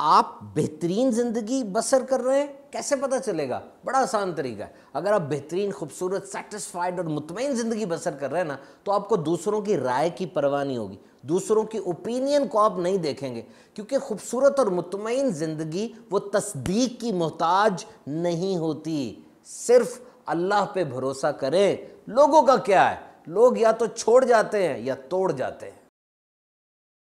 आप बेहतरीन ज़िंदगी बसर कर रहे हैं कैसे पता चलेगा बड़ा आसान तरीका है अगर आप बेहतरीन खूबसूरत सेटिस्फाइड और मुतमिन ज़िंदगी बसर कर रहे हैं ना तो आपको दूसरों की राय की परवाह नहीं होगी दूसरों की ओपिनियन को आप नहीं देखेंगे क्योंकि खूबसूरत और मुतमिन ज़िंदगी वो तस्दीक की मोहताज नहीं होती सिर्फ अल्लाह पे भरोसा करें लोगों का क्या है लोग या तो छोड़ जाते हैं या तोड़ जाते हैं